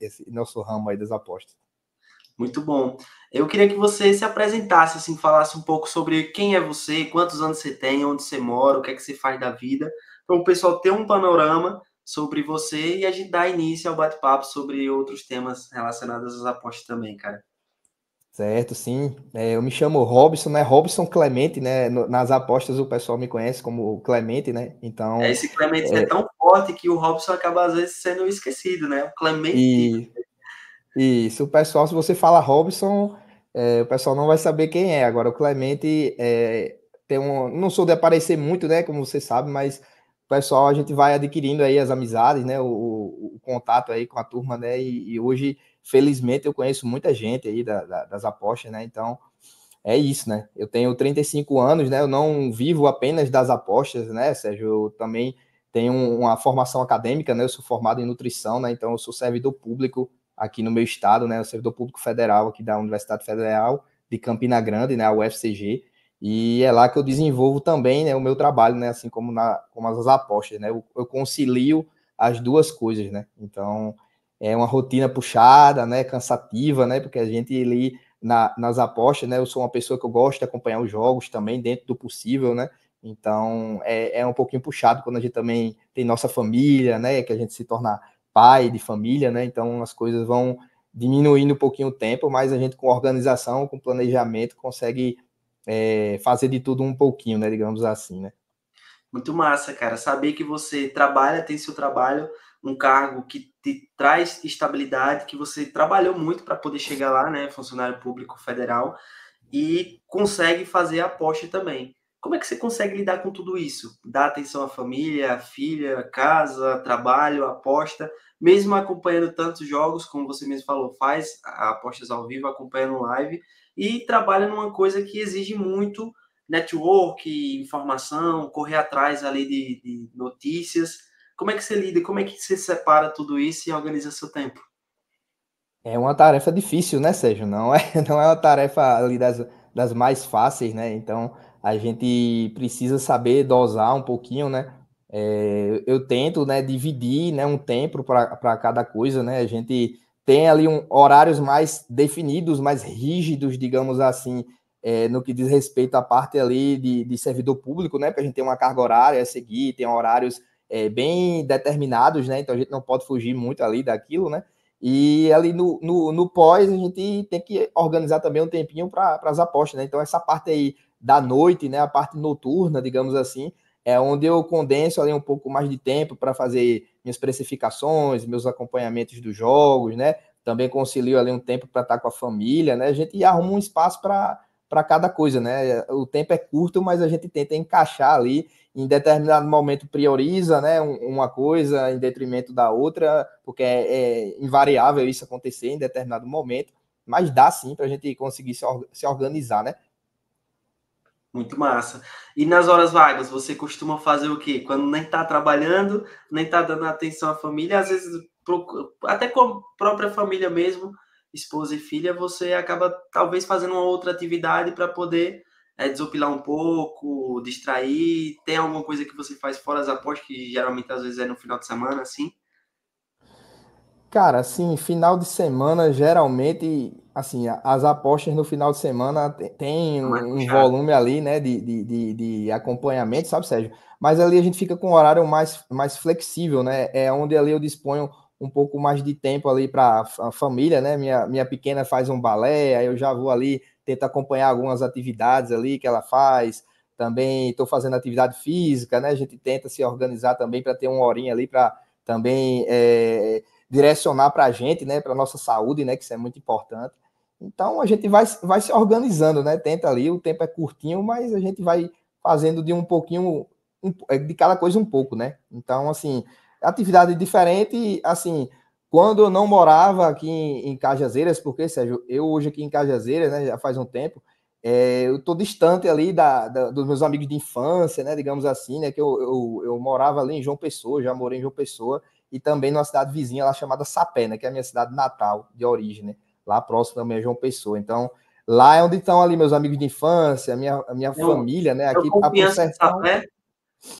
esse nosso ramo aí das apostas. Muito bom. Eu queria que você se apresentasse, assim, falasse um pouco sobre quem é você, quantos anos você tem, onde você mora, o que é que você faz da vida, para o pessoal ter um panorama sobre você e a gente dar início ao bate-papo sobre outros temas relacionados às apostas também, cara. Certo, sim. É, eu me chamo Robson, né? Robson Clemente, né? nas apostas o pessoal me conhece como Clemente, né? Então. É, esse Clemente é, é tão forte que o Robson acaba às vezes sendo esquecido, né? O Clemente. E, isso, o pessoal, se você fala Robson, é, o pessoal não vai saber quem é. Agora, o Clemente é, tem um. Não sou de aparecer muito, né? Como você sabe, mas o pessoal a gente vai adquirindo aí as amizades, né? O, o, o contato aí com a turma, né? E, e, hoje, felizmente, eu conheço muita gente aí da, da, das apostas, né? Então é isso, né? Eu tenho 35 anos, né? Eu não vivo apenas das apostas, né, Sérgio? Eu também tenho uma formação acadêmica, né? Eu sou formado em nutrição, né? Então eu sou servidor público aqui no meu estado, né? Eu servidor público federal aqui da Universidade Federal de Campina Grande, né? A UFCG. E é lá que eu desenvolvo também né, o meu trabalho, né? Assim como, na, como as apostas, né? Eu, eu concilio as duas coisas, né? Então é uma rotina puxada, né? Cansativa, né? Porque a gente ali na, nas apostas, né? Eu sou uma pessoa que eu gosto de acompanhar os jogos também dentro do possível, né? Então é, é um pouquinho puxado quando a gente também tem nossa família, né? Que a gente se torna pai de família, né? Então as coisas vão diminuindo um pouquinho o tempo, mas a gente com organização, com planejamento, consegue é, fazer de tudo um pouquinho, né? Digamos assim, né? Muito massa, cara. Saber que você trabalha, tem seu trabalho, um cargo que te traz estabilidade, que você trabalhou muito para poder chegar lá, né? Funcionário público federal, e consegue fazer a aposta também. Como é que você consegue lidar com tudo isso? Dar atenção à família, à filha, casa, trabalho, aposta, mesmo acompanhando tantos jogos, como você mesmo falou, faz apostas ao vivo, acompanhando live e trabalha numa coisa que exige muito network, informação, correr atrás ali de, de notícias. Como é que você lida? Como é que você separa tudo isso e organiza seu tempo? É uma tarefa difícil, né, Sérgio? Não é, não é uma tarefa ali das, das mais fáceis, né? Então, a gente precisa saber dosar um pouquinho, né? É, eu tento, né, dividir, né, um tempo para cada coisa, né? A gente tem ali um, horários mais definidos, mais rígidos, digamos assim, é, no que diz respeito à parte ali de, de servidor público, né? Porque a gente tem uma carga horária a seguir, tem horários é, bem determinados, né? Então a gente não pode fugir muito ali daquilo, né? E ali no, no, no pós a gente tem que organizar também um tempinho para as apostas, né? Então essa parte aí da noite, né? A parte noturna, digamos assim, é onde eu condenso ali um pouco mais de tempo para fazer minhas precificações, meus acompanhamentos dos jogos, né? Também concilio ali um tempo para estar com a família, né? A gente arruma um espaço para para cada coisa, né? O tempo é curto, mas a gente tenta encaixar ali. Em determinado momento prioriza, né? Uma coisa em detrimento da outra, porque é, é invariável isso acontecer em determinado momento. Mas dá sim para a gente conseguir se organizar, né? Muito massa. E nas horas vagas, você costuma fazer o quê? Quando nem está trabalhando, nem está dando atenção à família, às vezes, até com a própria família mesmo, esposa e filha, você acaba talvez fazendo uma outra atividade para poder é, desopilar um pouco, distrair. Tem alguma coisa que você faz fora das apostas, que geralmente às vezes é no final de semana, assim? Cara, assim, final de semana, geralmente assim, as apostas no final de semana tem um volume ali, né, de, de, de, acompanhamento, sabe, Sérgio? Mas ali a gente fica com um horário mais, mais flexível, né? É onde ali eu disponho um pouco mais de tempo ali para a família, né? Minha, minha pequena faz um balé, aí eu já vou ali, tento acompanhar algumas atividades ali que ela faz. Também estou fazendo atividade física, né? A gente tenta se organizar também para ter uma horinha ali para também é, direcionar para a gente, né? Para nossa saúde, né? Que isso é muito importante. Então a gente vai, vai se organizando, né? Tenta ali, o tempo é curtinho, mas a gente vai fazendo de um pouquinho, um, é, de cada coisa um pouco, né? Então, assim, atividade diferente, assim, quando eu não morava aqui em, em Cajazeiras, porque, Sérgio, eu hoje aqui em Cajazeiras, né, já faz um tempo, é, eu tô distante ali da, da, dos meus amigos de infância, né, digamos assim, né, que eu, eu, eu morava ali em João Pessoa, já morei em João Pessoa, e também numa cidade vizinha lá chamada Sapé, né, que é a minha cidade natal, de origem, né? lá próximo também é João Pessoa. Então, lá é onde estão ali meus amigos de infância, a minha, a minha família, né? Aqui a tá Consertão.